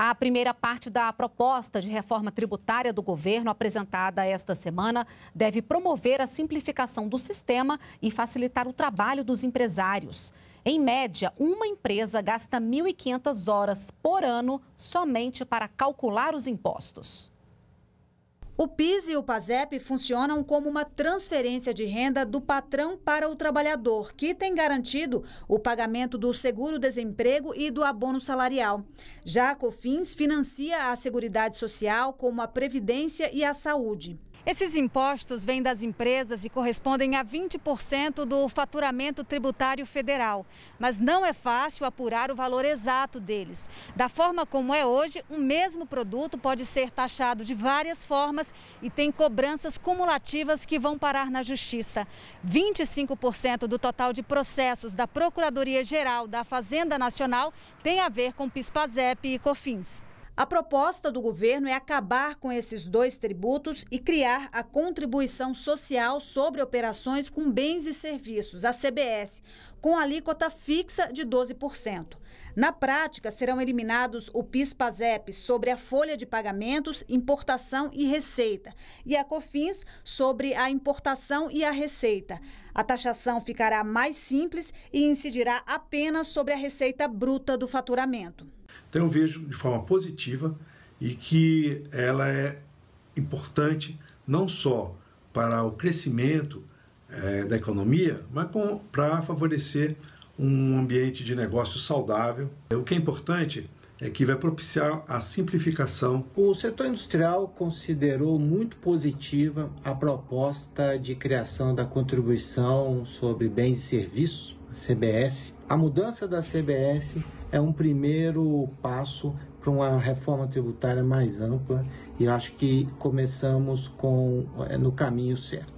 A primeira parte da proposta de reforma tributária do governo apresentada esta semana deve promover a simplificação do sistema e facilitar o trabalho dos empresários. Em média, uma empresa gasta 1.500 horas por ano somente para calcular os impostos. O PIS e o PASEP funcionam como uma transferência de renda do patrão para o trabalhador, que tem garantido o pagamento do seguro-desemprego e do abono salarial. Já a COFINS financia a Seguridade Social, como a Previdência e a Saúde. Esses impostos vêm das empresas e correspondem a 20% do faturamento tributário federal. Mas não é fácil apurar o valor exato deles. Da forma como é hoje, o mesmo produto pode ser taxado de várias formas e tem cobranças cumulativas que vão parar na Justiça. 25% do total de processos da Procuradoria Geral da Fazenda Nacional tem a ver com pis e COFINS. A proposta do governo é acabar com esses dois tributos e criar a Contribuição Social sobre Operações com Bens e Serviços, a CBS, com alíquota fixa de 12%. Na prática, serão eliminados o PIS-PASEP sobre a folha de pagamentos, importação e receita, e a COFINS sobre a importação e a receita. A taxação ficará mais simples e incidirá apenas sobre a receita bruta do faturamento. Então eu vejo de forma positiva e que ela é importante não só para o crescimento é, da economia, mas para favorecer um ambiente de negócio saudável. O que é importante é que vai propiciar a simplificação. O setor industrial considerou muito positiva a proposta de criação da contribuição sobre bens e serviços, a CBS, a mudança da CBS é um primeiro passo para uma reforma tributária mais ampla e acho que começamos com eh, no caminho certo.